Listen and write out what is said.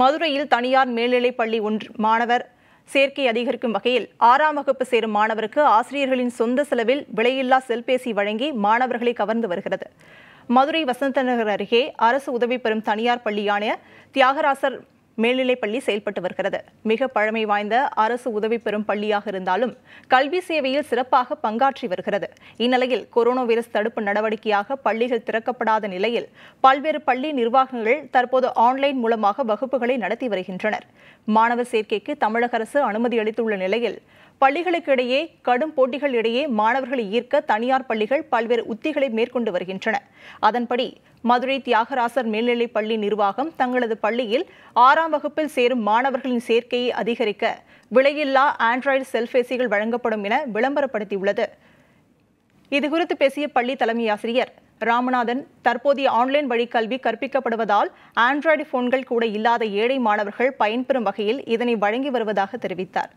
மதுரையில் தனியார் மேல்நிலைப் பள்ளி ஒன்று மாணவர் சேர்க்கை அதிகரிக்கும் வகையில் ஆறாம் வகுப்பு சேரும் மாணவருக்கு ஆசிரியர்களின் சொந்த செலவில் விலையில்லா செல்பேசி வழங்கி மாணவர்களை கவர்ந்து வருகிறது மதுரை வசந்த நகர் அருகே அரசு உதவி பெறும் தனியார் பள்ளியான தியாகராசர் மேல்நிலைப் பள்ளி செயல்பட்டு வருகிறது மிக பழமை வாய்ந்த அரசு உதவி பெறும் பள்ளியாக இருந்தாலும் கல்வி சேவையில் சிறப்பாக பங்காற்றி வருகிறது இந்நிலையில் கொரோனா வைரஸ் தடுப்பு நடவடிக்கையாக பள்ளிகள் திறக்கப்படாத நிலையில் பல்வேறு பள்ளி நிர்வாகங்கள் தற்போது ஆன்லைன் மூலமாக வகுப்புகளை நடத்தி வருகின்றனர் மாணவர் சேர்க்கைக்கு தமிழக அரசு அனுமதி அளித்துள்ள நிலையில் பள்ளிகளுக்கு இடையே கடும் போட்டிகள் இடையே மாணவர்களை ஈர்க்க தனியார் பள்ளிகள் பல்வேறு உத்திகளை மேற்கொண்டு வருகின்றன அதன்படி மதுரை தியாகராசர் மேல்நிலைப் பள்ளி நிர்வாகம் தங்களது பள்ளியில் ஆறாம் ஆறாம் வகுப்பில் சேரும் மாணவர்களின் சேர்க்கையை அதிகரிக்க விலையில்லா ஆண்ட்ராய்டு செல்பேசிகள் வழங்கப்படும் என விளம்பரப்படுத்தியுள்ளது இதுகுறித்து பேசிய பள்ளி தலைமை ஆசிரியர் ராமநாதன் தற்போதைய ஆன்லைன் வழி கல்வி கற்பிக்கப்படுவதால் ஆண்ட்ராய்டு போன்கள் கூட இல்லாத ஏழை மாணவர்கள் பயன்பெறும் வகையில் இதனை வழங்கி வருவதாக தெரிவித்தார்